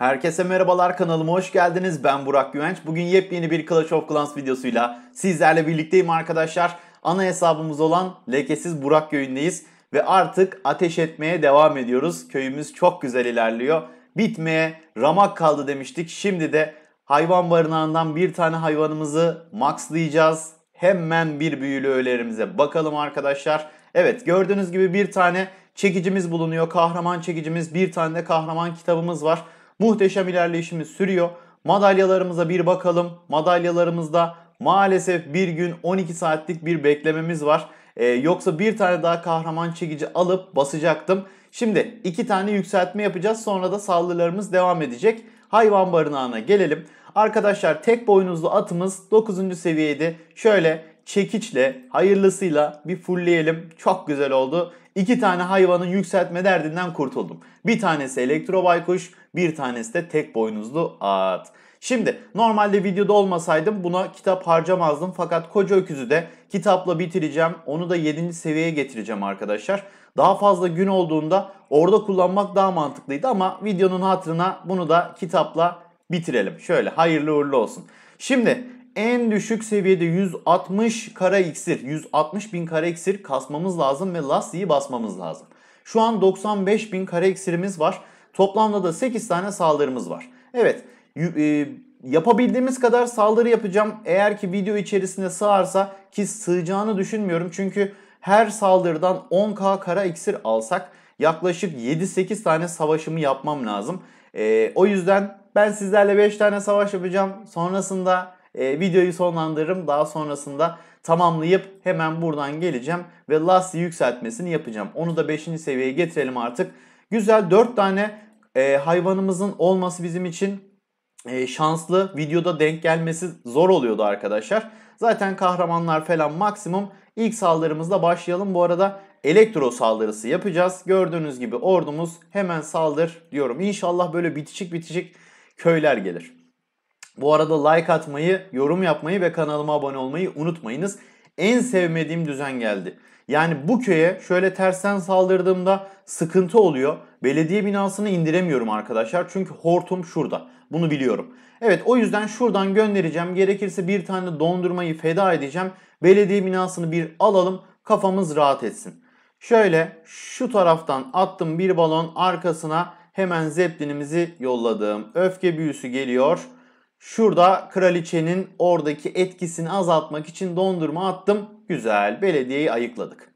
Herkese merhabalar kanalıma hoş geldiniz. Ben Burak Güvenç. Bugün yepyeni bir Clash of Clans videosuyla sizlerle birlikteyim arkadaşlar. Ana hesabımız olan Lekesiz Burak köyündeyiz ve artık ateş etmeye devam ediyoruz. Köyümüz çok güzel ilerliyor. Bitmeye ramak kaldı demiştik. Şimdi de hayvan barınağından bir tane hayvanımızı maxlayacağız. Hemen bir büyülü öğelerimize bakalım arkadaşlar. Evet gördüğünüz gibi bir tane çekicimiz bulunuyor. Kahraman çekicimiz, bir tane de kahraman kitabımız var. Muhteşem ilerleyişimiz sürüyor. Madalyalarımıza bir bakalım. Madalyalarımızda maalesef bir gün 12 saatlik bir beklememiz var. Ee, yoksa bir tane daha kahraman çekici alıp basacaktım. Şimdi iki tane yükseltme yapacağız. Sonra da saldırılarımız devam edecek. Hayvan barınağına gelelim. Arkadaşlar tek boynuzlu atımız 9. seviyeydi. Şöyle çekiçle hayırlısıyla bir fullleyelim. Çok güzel oldu. İki tane hayvanın yükseltme derdinden kurtuldum. Bir tanesi elektro baykuş, bir tanesi de tek boynuzlu at. Şimdi normalde videoda olmasaydım buna kitap harcamazdım fakat koca öküzü de kitapla bitireceğim. Onu da 7. seviyeye getireceğim arkadaşlar. Daha fazla gün olduğunda orada kullanmak daha mantıklıydı ama videonun hatırına bunu da kitapla bitirelim. Şöyle hayırlı uğurlu olsun. Şimdi en düşük seviyede 160 kara iksir, 160 bin kara iksir kasmamız lazım ve lastiği basmamız lazım. Şu an 95 bin kara iksirimiz var. Toplamda da 8 tane saldırımız var. Evet e, yapabildiğimiz kadar saldırı yapacağım. Eğer ki video içerisinde sığarsa ki sığacağını düşünmüyorum. Çünkü her saldırıdan 10k kara iksir alsak yaklaşık 7-8 tane savaşımı yapmam lazım. E, o yüzden ben sizlerle 5 tane savaş yapacağım. Sonrasında e, videoyu sonlandırırım. Daha sonrasında tamamlayıp hemen buradan geleceğim ve Lassi yükseltmesini yapacağım. Onu da 5. seviyeye getirelim artık. Güzel 4 tane e, hayvanımızın olması bizim için e, şanslı. Videoda denk gelmesi zor oluyordu arkadaşlar. Zaten kahramanlar falan maksimum. İlk saldırımızla başlayalım. Bu arada elektro saldırısı yapacağız. Gördüğünüz gibi ordumuz hemen saldır diyorum. İnşallah böyle bitişik bitişik köyler gelir. Bu arada like atmayı, yorum yapmayı ve kanalıma abone olmayı unutmayınız. En sevmediğim düzen geldi. Yani bu köye şöyle tersten saldırdığımda sıkıntı oluyor. Belediye binasını indiremiyorum arkadaşlar. Çünkü hortum şurada. Bunu biliyorum. Evet o yüzden şuradan göndereceğim. Gerekirse bir tane dondurmayı feda edeceğim. Belediye binasını bir alalım. Kafamız rahat etsin. Şöyle şu taraftan attım bir balon arkasına hemen zeplinimizi yolladım. Öfke büyüsü geliyor. Şurada kraliçenin oradaki etkisini azaltmak için dondurma attım. Güzel belediyeyi ayıkladık.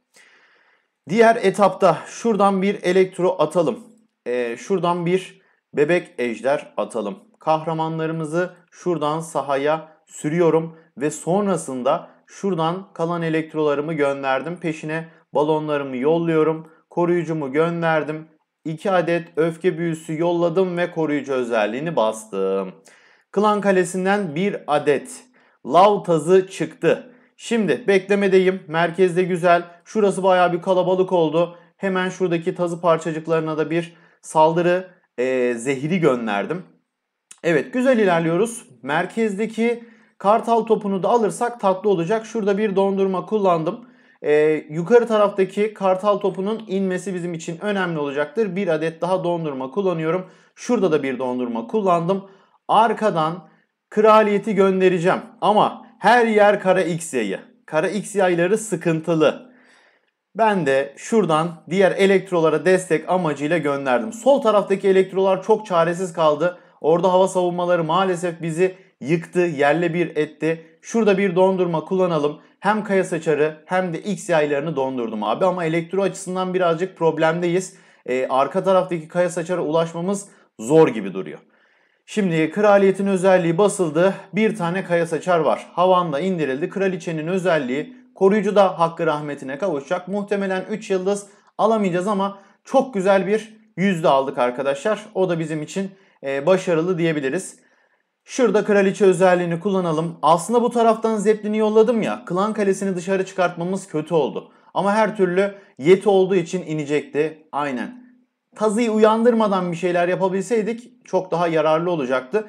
Diğer etapta şuradan bir elektro atalım. Ee, şuradan bir bebek ejder atalım. Kahramanlarımızı şuradan sahaya sürüyorum ve sonrasında şuradan kalan elektrolarımı gönderdim. Peşine balonlarımı yolluyorum. Koruyucumu gönderdim. 2 adet öfke büyüsü yolladım ve koruyucu özelliğini bastım. Klan kalesinden bir adet lav tazı çıktı. Şimdi beklemedeyim. Merkezde güzel. Şurası baya bir kalabalık oldu. Hemen şuradaki tazı parçacıklarına da bir saldırı e, zehri gönderdim. Evet güzel ilerliyoruz. Merkezdeki kartal topunu da alırsak tatlı olacak. Şurada bir dondurma kullandım. Ee, yukarı taraftaki kartal topunun inmesi bizim için önemli olacaktır. Bir adet daha dondurma kullanıyorum. Şurada da bir dondurma kullandım arkadan kraliyeti göndereceğim. Ama her yer kara X yayı. Kara X yayları sıkıntılı. Ben de şuradan diğer elektrolara destek amacıyla gönderdim. Sol taraftaki elektrolar çok çaresiz kaldı. Orada hava savunmaları maalesef bizi yıktı, yerle bir etti. Şurada bir dondurma kullanalım. Hem kaya saçarı hem de X yaylarını dondurdum abi. Ama elektro açısından birazcık problemdeyiz. Ee, arka taraftaki kaya saçara ulaşmamız zor gibi duruyor. Şimdi kraliyetin özelliği basıldı. Bir tane kaya saçar var. Havanda indirildi. Kraliçenin özelliği koruyucu da hakkı rahmetine kavuşacak. Muhtemelen 3 yıldız alamayacağız ama çok güzel bir yüzde aldık arkadaşlar. O da bizim için e, başarılı diyebiliriz. Şurada kraliçe özelliğini kullanalım. Aslında bu taraftan zeplini yolladım ya. Klan kalesini dışarı çıkartmamız kötü oldu. Ama her türlü yeti olduğu için inecekti. Aynen tazıyı uyandırmadan bir şeyler yapabilseydik çok daha yararlı olacaktı.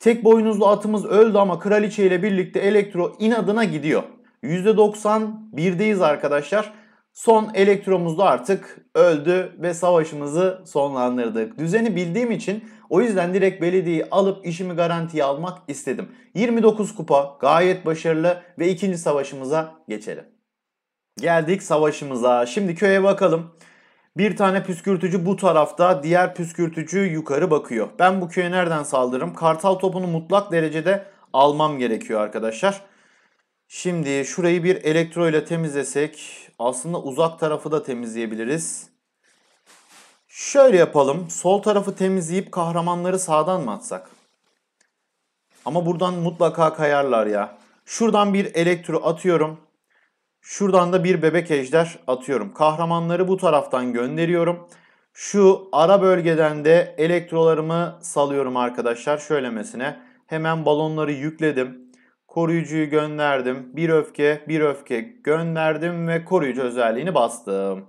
Tek boynuzlu atımız öldü ama kraliçe ile birlikte elektro inadına gidiyor. %90 birdeyiz arkadaşlar. Son elektromuz da artık öldü ve savaşımızı sonlandırdık. Düzeni bildiğim için o yüzden direkt belediyeyi alıp işimi garantiye almak istedim. 29 kupa gayet başarılı ve ikinci savaşımıza geçelim. Geldik savaşımıza. Şimdi köye bakalım. Bir tane püskürtücü bu tarafta, diğer püskürtücü yukarı bakıyor. Ben bu köye nereden saldırırım? Kartal topunu mutlak derecede almam gerekiyor arkadaşlar. Şimdi şurayı bir elektro ile temizlesek aslında uzak tarafı da temizleyebiliriz. Şöyle yapalım. Sol tarafı temizleyip kahramanları sağdan mı atsak? Ama buradan mutlaka kayarlar ya. Şuradan bir elektro atıyorum. Şuradan da bir bebek ejder atıyorum. Kahramanları bu taraftan gönderiyorum. Şu ara bölgeden de elektrolarımı salıyorum arkadaşlar şöylemesine. Hemen balonları yükledim. Koruyucuyu gönderdim. Bir öfke, bir öfke gönderdim ve koruyucu özelliğini bastım.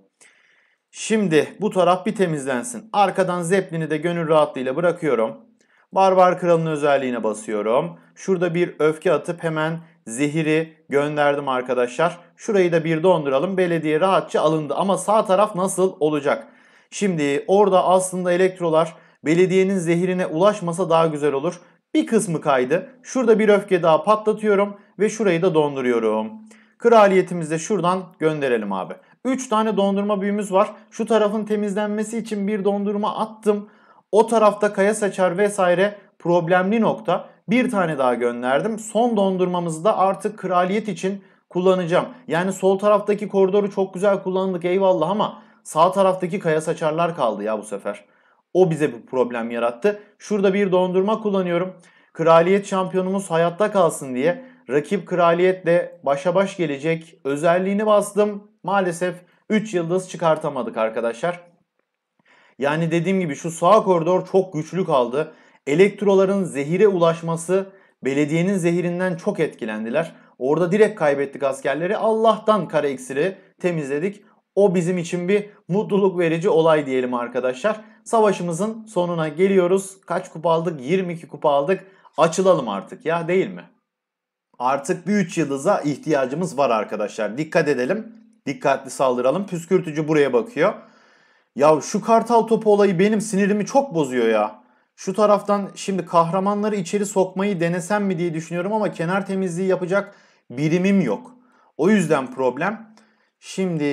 Şimdi bu taraf bir temizlensin. Arkadan zeplini de gönül rahatlığıyla bırakıyorum. Barbar kralının özelliğine basıyorum. Şurada bir öfke atıp hemen zehiri gönderdim arkadaşlar. Şurayı da bir donduralım. Belediye rahatça alındı ama sağ taraf nasıl olacak? Şimdi orada aslında elektrolar belediyenin zehirine ulaşmasa daha güzel olur. Bir kısmı kaydı. Şurada bir öfke daha patlatıyorum ve şurayı da donduruyorum. Kraliyetimizde şuradan gönderelim abi. 3 tane dondurma büyümüz var. Şu tarafın temizlenmesi için bir dondurma attım. O tarafta kaya saçar vesaire problemli nokta. Bir tane daha gönderdim. Son dondurmamızı da artık kraliyet için kullanacağım. Yani sol taraftaki koridoru çok güzel kullandık eyvallah ama sağ taraftaki kaya saçarlar kaldı ya bu sefer. O bize bir problem yarattı. Şurada bir dondurma kullanıyorum. Kraliyet şampiyonumuz hayatta kalsın diye rakip kraliyetle başa baş gelecek özelliğini bastım. Maalesef 3 yıldız çıkartamadık arkadaşlar. Yani dediğim gibi şu sağ koridor çok güçlü kaldı. Elektroların zehire ulaşması belediyenin zehirinden çok etkilendiler. Orada direkt kaybettik askerleri. Allah'tan kara iksiri temizledik. O bizim için bir mutluluk verici olay diyelim arkadaşlar. Savaşımızın sonuna geliyoruz. Kaç kupa aldık? 22 kupa aldık. Açılalım artık ya değil mi? Artık bir 3 yıldıza ihtiyacımız var arkadaşlar. Dikkat edelim. Dikkatli saldıralım. Püskürtücü buraya bakıyor. Ya şu kartal topu olayı benim sinirimi çok bozuyor ya. Şu taraftan şimdi kahramanları içeri sokmayı denesem mi diye düşünüyorum ama kenar temizliği yapacak birimim yok. O yüzden problem. Şimdi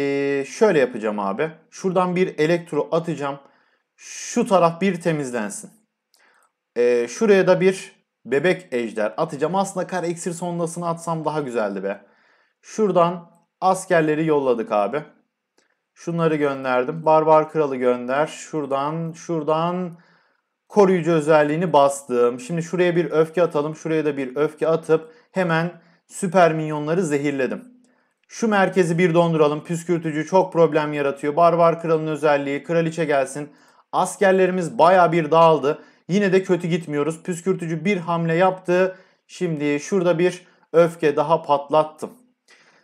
şöyle yapacağım abi. Şuradan bir elektro atacağım. Şu taraf bir temizlensin. Ee, şuraya da bir bebek ejder atacağım. Aslında kar eksir sondasını atsam daha güzeldi be. Şuradan askerleri yolladık abi. Şunları gönderdim. Barbar kralı gönder. Şuradan, şuradan koruyucu özelliğini bastım. Şimdi şuraya bir öfke atalım. Şuraya da bir öfke atıp hemen süper minyonları zehirledim. Şu merkezi bir donduralım. Püskürtücü çok problem yaratıyor. Barbar kralının özelliği kraliçe gelsin. Askerlerimiz baya bir dağıldı. Yine de kötü gitmiyoruz. Püskürtücü bir hamle yaptı. Şimdi şurada bir öfke daha patlattım.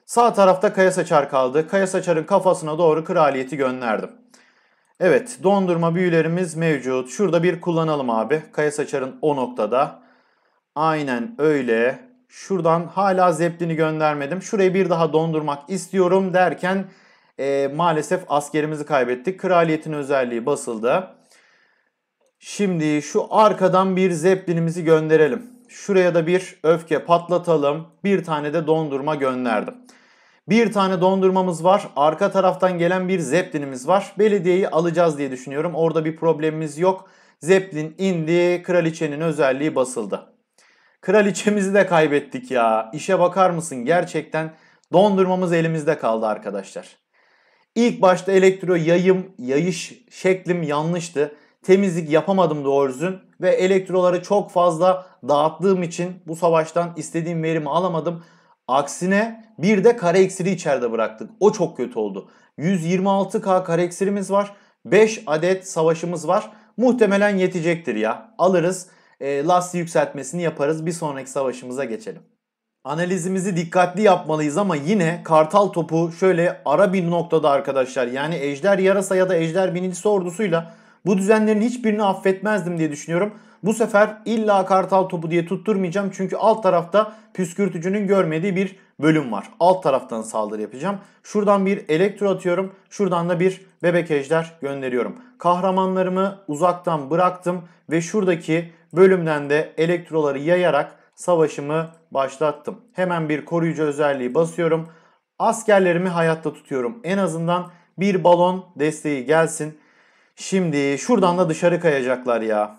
Sağ tarafta Kaya Saçar kaldı. Kaya Saçar'ın kafasına doğru kraliyeti gönderdim. Evet dondurma büyülerimiz mevcut. Şurada bir kullanalım abi. Kaya Saçar'ın o noktada. Aynen öyle. Şuradan hala zeplini göndermedim. Şurayı bir daha dondurmak istiyorum derken e, maalesef askerimizi kaybettik. Kraliyetin özelliği basıldı. Şimdi şu arkadan bir zeplinimizi gönderelim. Şuraya da bir öfke patlatalım. Bir tane de dondurma gönderdim. Bir tane dondurmamız var. Arka taraftan gelen bir Zeppelin'imiz var. Belediyeyi alacağız diye düşünüyorum. Orada bir problemimiz yok. Zeppelin indi. Kraliçenin özelliği basıldı. Kraliçemizi de kaybettik ya. İşe bakar mısın? Gerçekten dondurmamız elimizde kaldı arkadaşlar. İlk başta elektro yayım, yayış şeklim yanlıştı temizlik yapamadım doğru ve elektroları çok fazla dağıttığım için bu savaştan istediğim verimi alamadım. Aksine bir de kare eksiri içeride bıraktık. O çok kötü oldu. 126k kare eksirimiz var. 5 adet savaşımız var. Muhtemelen yetecektir ya. Alırız. E, lastiği yükseltmesini yaparız. Bir sonraki savaşımıza geçelim. Analizimizi dikkatli yapmalıyız ama yine kartal topu şöyle ara bir noktada arkadaşlar. Yani ejder yarasa ya da ejder binicisi ordusuyla bu düzenlerin hiçbirini affetmezdim diye düşünüyorum. Bu sefer illa kartal topu diye tutturmayacağım çünkü alt tarafta püskürtücünün görmediği bir bölüm var. Alt taraftan saldırı yapacağım. Şuradan bir elektro atıyorum. Şuradan da bir bebek ejder gönderiyorum. Kahramanlarımı uzaktan bıraktım ve şuradaki bölümden de elektroları yayarak savaşımı başlattım. Hemen bir koruyucu özelliği basıyorum. Askerlerimi hayatta tutuyorum. En azından bir balon desteği gelsin. Şimdi şuradan da dışarı kayacaklar ya.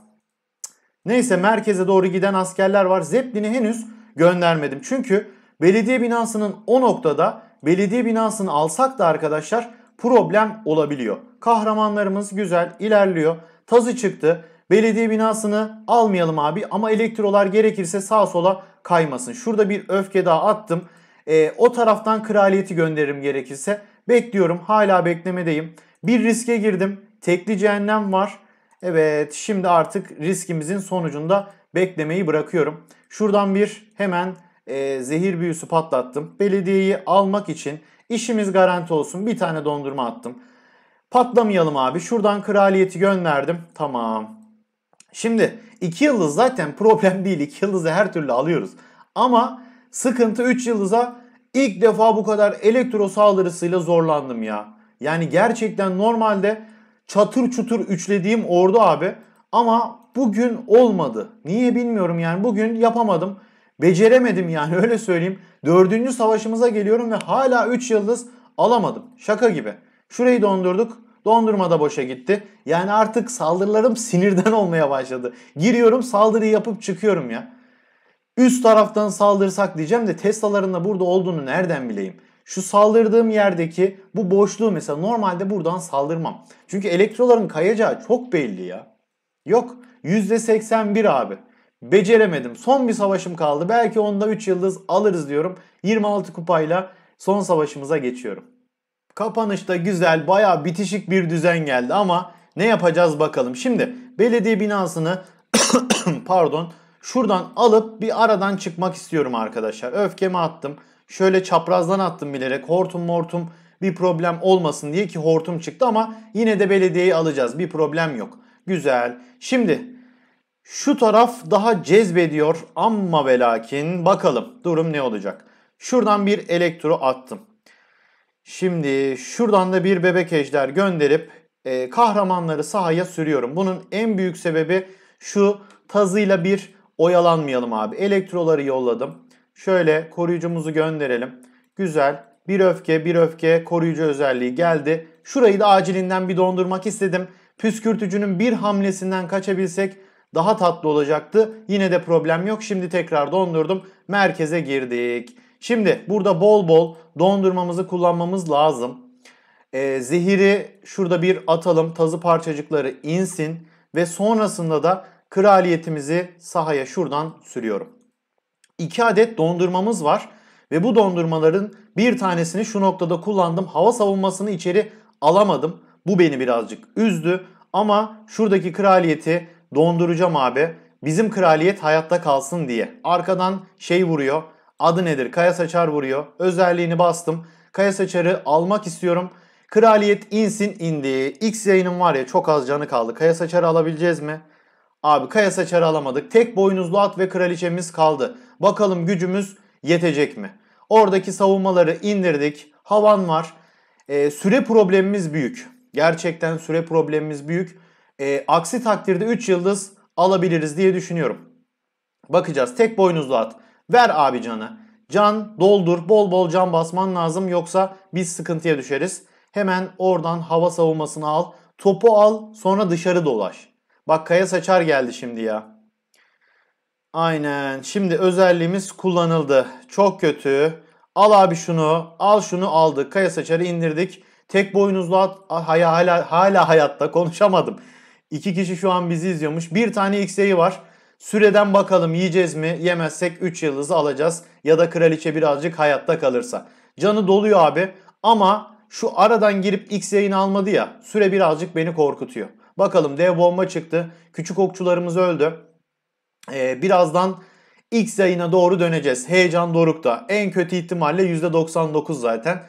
Neyse merkeze doğru giden askerler var. Zeppelin'i henüz göndermedim. Çünkü belediye binasının o noktada belediye binasını alsak da arkadaşlar problem olabiliyor. Kahramanlarımız güzel ilerliyor. Tazı çıktı. Belediye binasını almayalım abi ama elektrolar gerekirse sağa sola kaymasın. Şurada bir öfke daha attım. E, o taraftan kraliyeti gönderirim gerekirse. Bekliyorum hala beklemedeyim. Bir riske girdim. Tekli cehennem var. Evet şimdi artık riskimizin sonucunda beklemeyi bırakıyorum. Şuradan bir hemen e, zehir büyüsü patlattım. Belediyeyi almak için işimiz garanti olsun bir tane dondurma attım. Patlamayalım abi şuradan kraliyeti gönderdim. Tamam. Şimdi 2 yıldız zaten problem değil. 2 yıldızı her türlü alıyoruz. Ama sıkıntı 3 yıldıza ilk defa bu kadar elektro saldırısıyla zorlandım ya. Yani gerçekten normalde çatır çutur üçlediğim ordu abi. Ama bugün olmadı. Niye bilmiyorum yani bugün yapamadım. Beceremedim yani öyle söyleyeyim. Dördüncü savaşımıza geliyorum ve hala 3 yıldız alamadım. Şaka gibi. Şurayı dondurduk. Dondurma da boşa gitti. Yani artık saldırılarım sinirden olmaya başladı. Giriyorum saldırı yapıp çıkıyorum ya. Üst taraftan saldırsak diyeceğim de Tesla'ların da burada olduğunu nereden bileyim şu saldırdığım yerdeki bu boşluğu mesela normalde buradan saldırmam. Çünkü elektroların kayacağı çok belli ya. Yok %81 abi. Beceremedim. Son bir savaşım kaldı. Belki onda 3 yıldız alırız diyorum. 26 kupayla son savaşımıza geçiyorum. Kapanışta güzel baya bitişik bir düzen geldi ama ne yapacağız bakalım. Şimdi belediye binasını pardon şuradan alıp bir aradan çıkmak istiyorum arkadaşlar. Öfkemi attım şöyle çaprazdan attım bilerek hortum mortum bir problem olmasın diye ki hortum çıktı ama yine de belediyeyi alacağız. Bir problem yok. Güzel. Şimdi şu taraf daha cezbediyor ama ve lakin bakalım durum ne olacak. Şuradan bir elektro attım. Şimdi şuradan da bir bebek ejder gönderip e, kahramanları sahaya sürüyorum. Bunun en büyük sebebi şu tazıyla bir oyalanmayalım abi. Elektroları yolladım. Şöyle koruyucumuzu gönderelim. Güzel. Bir öfke, bir öfke koruyucu özelliği geldi. Şurayı da acilinden bir dondurmak istedim. Püskürtücünün bir hamlesinden kaçabilsek daha tatlı olacaktı. Yine de problem yok. Şimdi tekrar dondurdum. Merkeze girdik. Şimdi burada bol bol dondurmamızı kullanmamız lazım. Ee, zehiri şurada bir atalım. Tazı parçacıkları insin. Ve sonrasında da kraliyetimizi sahaya şuradan sürüyorum. 2 adet dondurmamız var. Ve bu dondurmaların bir tanesini şu noktada kullandım. Hava savunmasını içeri alamadım. Bu beni birazcık üzdü. Ama şuradaki kraliyeti donduracağım abi. Bizim kraliyet hayatta kalsın diye. Arkadan şey vuruyor. Adı nedir? Kaya saçar vuruyor. Özelliğini bastım. Kaya saçarı almak istiyorum. Kraliyet insin indi. X yayının var ya çok az canı kaldı. Kaya saçarı alabileceğiz mi? Abi kaya saçarı alamadık. Tek boynuzlu at ve kraliçemiz kaldı. Bakalım gücümüz yetecek mi? Oradaki savunmaları indirdik. Havan var. E, süre problemimiz büyük. Gerçekten süre problemimiz büyük. E, aksi takdirde 3 yıldız alabiliriz diye düşünüyorum. Bakacağız. Tek boynuzlu at. Ver abi canı. Can doldur. Bol bol can basman lazım. Yoksa biz sıkıntıya düşeriz. Hemen oradan hava savunmasını al. Topu al. Sonra dışarı dolaş. Bak Kaya Saçar geldi şimdi ya. Aynen. Şimdi özelliğimiz kullanıldı. Çok kötü. Al abi şunu. Al şunu aldık. Kaya Saçar'ı indirdik. Tek boynuzlu at hala, hala, hala hayatta konuşamadım. İki kişi şu an bizi izliyormuş. Bir tane XA'yı var. Süreden bakalım yiyeceğiz mi? Yemezsek 3 yıldızı alacağız. Ya da kraliçe birazcık hayatta kalırsa. Canı doluyor abi. Ama şu aradan girip X yayını almadı ya. Süre birazcık beni korkutuyor. Bakalım dev bomba çıktı. Küçük okçularımız öldü. Ee, birazdan X yayına doğru döneceğiz. Heyecan dorukta. En kötü ihtimalle %99 zaten.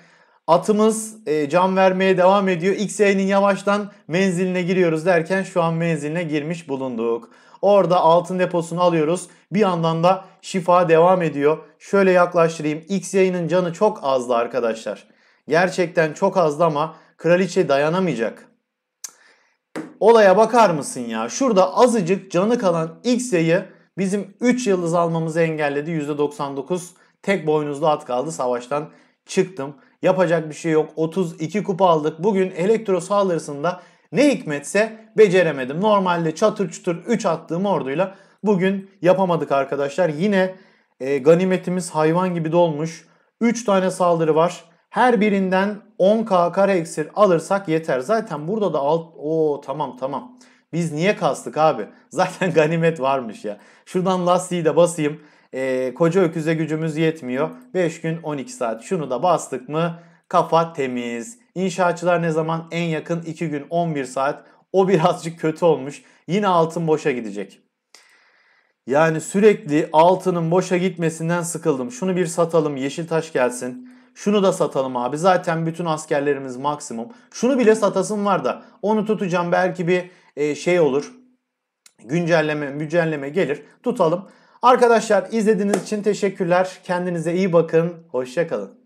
Atımız e, can vermeye devam ediyor. X yayının yavaştan menziline giriyoruz derken şu an menziline girmiş bulunduk. Orada altın deposunu alıyoruz. Bir yandan da şifa devam ediyor. Şöyle yaklaştırayım. X yayının canı çok azdı arkadaşlar. Gerçekten çok azdı ama kraliçe dayanamayacak. Olaya bakar mısın ya? Şurada azıcık canı kalan X yayı bizim 3 yıldız almamızı engelledi. %99 tek boynuzlu at kaldı savaştan çıktım. Yapacak bir şey yok. 32 kupa aldık. Bugün elektro saldırısında ne hikmetse beceremedim. Normalde çatır çutur 3 attığım orduyla bugün yapamadık arkadaşlar. Yine e, ganimetimiz hayvan gibi dolmuş. 3 tane saldırı var. Her birinden 10k kare eksir alırsak yeter. Zaten burada da alt... o tamam tamam. Biz niye kastık abi? Zaten ganimet varmış ya. Şuradan lastiği de basayım. Ee, koca öküze gücümüz yetmiyor. 5 gün 12 saat. Şunu da bastık mı kafa temiz. İnşaatçılar ne zaman? En yakın 2 gün 11 saat. O birazcık kötü olmuş. Yine altın boşa gidecek. Yani sürekli altının boşa gitmesinden sıkıldım. Şunu bir satalım yeşil taş gelsin. Şunu da satalım abi. Zaten bütün askerlerimiz maksimum. Şunu bile satasım var da. Onu tutacağım belki bir e, şey olur. Güncelleme, güncelleme gelir. Tutalım. Arkadaşlar izlediğiniz için teşekkürler. Kendinize iyi bakın. Hoşçakalın.